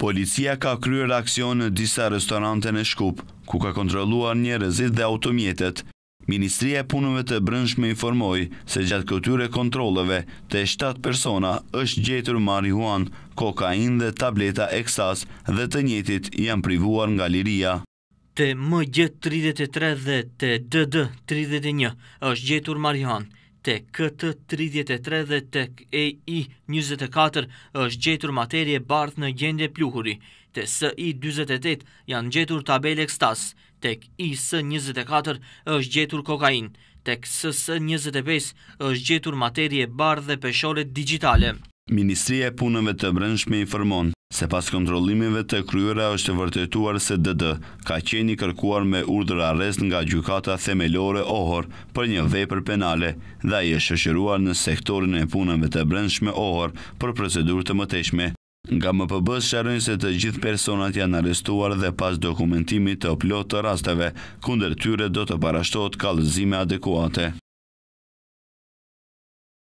Policia ka kryer aksion në disa restorante në Shkup, ku ka kontroluar një rezit dhe automjetet. Ministria e punëve të brëndsh me informoj se gjatë këtyre kontroleve të 7 persona është gjetur marihuan, kokain dhe tableta eksas dhe të njetit janë privuar nga liria. Të më gjetë 33 dhe të dd 31 është gjetur marihuan tek KT-33 dhe tek EI-24 është gjetur materje bardh në gjendje pluhuri, të SI-28 janë gjetur e kstas, tek IS-24 është gjetur kokain, tek SS-25 është gjetur materje bardhë dhe peshore digitale. Ministrije punëve të brëndshme informon. Se pas kontrolimive të kryera është vërtetuar se DD ka qeni kërkuar me urdër arrest nga gjukata themelore ohor për një vepër penale dhe i është shëshëruar në sektorin e punëve të brendshme ohor për procedur të mëteshme. Nga më përbës shërënjë se të gjithë personat janë arrestuar dhe pas dokumentimit të plotë të rasteve, kunder tyre do të parashtot kalëzime adekuate.